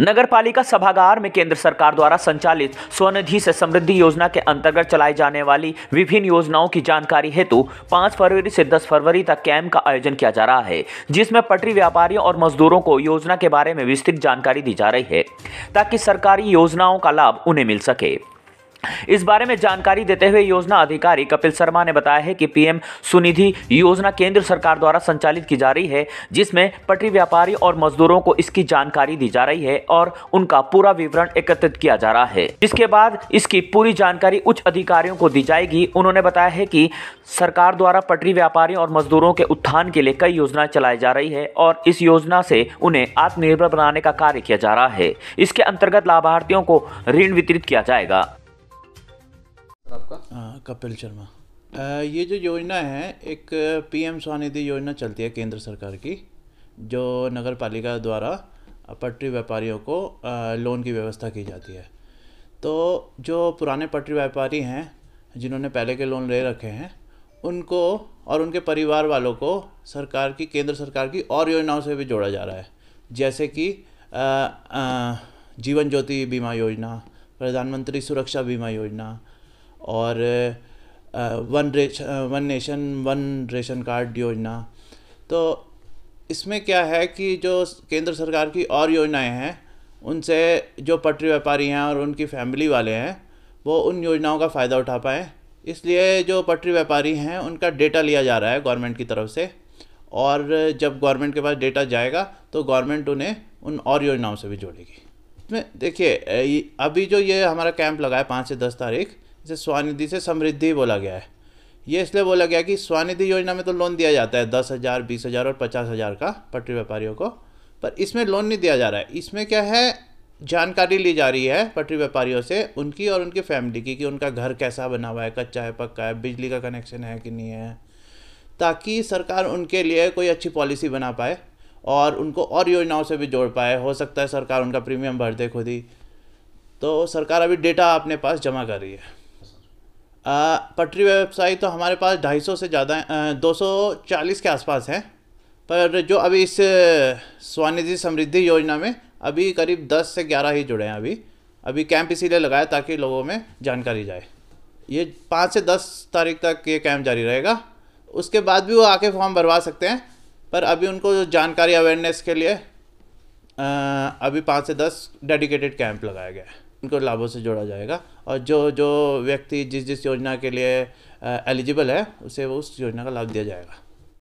नगर पालिका सभागार में केंद्र सरकार द्वारा संचालित स्वनिधि से समृद्धि योजना के अंतर्गत चलाई जाने वाली विभिन्न योजनाओं की जानकारी हेतु 5 फरवरी से 10 फरवरी तक कैंप का आयोजन किया जा रहा है जिसमें पटरी व्यापारियों और मजदूरों को योजना के बारे में विस्तृत जानकारी दी जा रही है ताकि सरकारी योजनाओं का लाभ उन्हें मिल सके इस बारे में जानकारी देते हुए योजना अधिकारी कपिल शर्मा ने बताया है कि पीएम सुनिधि योजना केंद्र सरकार द्वारा संचालित की जा रही है जिसमें पटरी व्यापारी और मजदूरों को इसकी जानकारी दी जा रही है और उनका पूरा विवरण एकत्रित किया जा रहा है जिसके बाद इसकी पूरी जानकारी उच्च अधिकारियों को दी जाएगी उन्होंने बताया है कि सरकार द्वारा पटरी व्यापारियों और मजदूरों के उत्थान के लिए कई योजनाएं चलाई जा रही है और इस योजना से उन्हें आत्मनिर्भर बनाने का कार्य किया जा रहा है इसके अंतर्गत लाभार्थियों को ऋण वितरित किया जाएगा आपका कपिल शर्मा ये जो योजना है एक पीएम स्वनिधि योजना चलती है केंद्र सरकार की जो नगर पालिका द्वारा पटरी व्यापारियों को लोन की व्यवस्था की जाती है तो जो पुराने पटरी व्यापारी हैं जिन्होंने पहले के लोन ले रखे हैं उनको और उनके परिवार वालों को सरकार की केंद्र सरकार की और योजनाओं से भी जोड़ा जा रहा है जैसे कि जीवन ज्योति बीमा योजना प्रधानमंत्री सुरक्षा बीमा योजना और one ration one nation one ration card योजना तो इसमें क्या है कि जो केंद्र सरकार की और योजनाएं हैं उनसे जो पटरी व्यापारी हैं और उनकी फैमिली वाले हैं वो उन योजनाओं का फ़ायदा उठा पाएँ इसलिए जो पटरी व्यापारी हैं उनका डेटा लिया जा रहा है गवर्नमेंट की तरफ से और जब गवर्नमेंट के पास डेटा जाएगा तो गवर्नमेंट उन्हें उन और योजनाओं से भी जोड़ेगी इसमें देखिए अभी जो ये हमारा कैंप लगा है पाँच से दस तारीख इसे स्वानिधि से समृद्धि बोला गया है ये इसलिए बोला गया कि स्वानिधि योजना में तो लोन दिया जाता है दस हज़ार बीस हज़ार और पचास हज़ार का पटरी व्यापारियों को पर इसमें लोन नहीं दिया जा रहा है इसमें क्या है जानकारी ली जा रही है पटरी व्यापारियों से उनकी और उनकी फैमिली की कि उनका घर कैसा बना हुआ है कच्चा है पक्का है बिजली का कनेक्शन है कि नहीं है ताकि सरकार उनके लिए कोई अच्छी पॉलिसी बना पाए और उनको और योजनाओं से भी जोड़ पाए हो सकता है सरकार उनका प्रीमियम भर दे खुद ही तो सरकार अभी डेटा अपने पास जमा कर रही है पटरी व्यवसाय तो हमारे पास 250 से ज़्यादा दो सौ चालीस के आसपास हैं पर जो अभी इस स्वानिधि समृद्धि योजना में अभी करीब दस से ग्यारह ही जुड़े हैं अभी अभी कैंप इसीलिए लगाया ताकि लोगों में जानकारी जाए ये पाँच से दस तारीख तक ये कैंप जारी रहेगा उसके बाद भी वो आके फॉर्म भरवा सकते हैं पर अभी उनको जानकारी अवेयरनेस के लिए अभी पाँच से दस डेडिकेटेड कैंप लगाया गया है उनको लाभों से जोड़ा जाएगा और जो जो व्यक्ति जिस जिस योजना के लिए एलिजिबल है उसे उस योजना का लाभ दिया जाएगा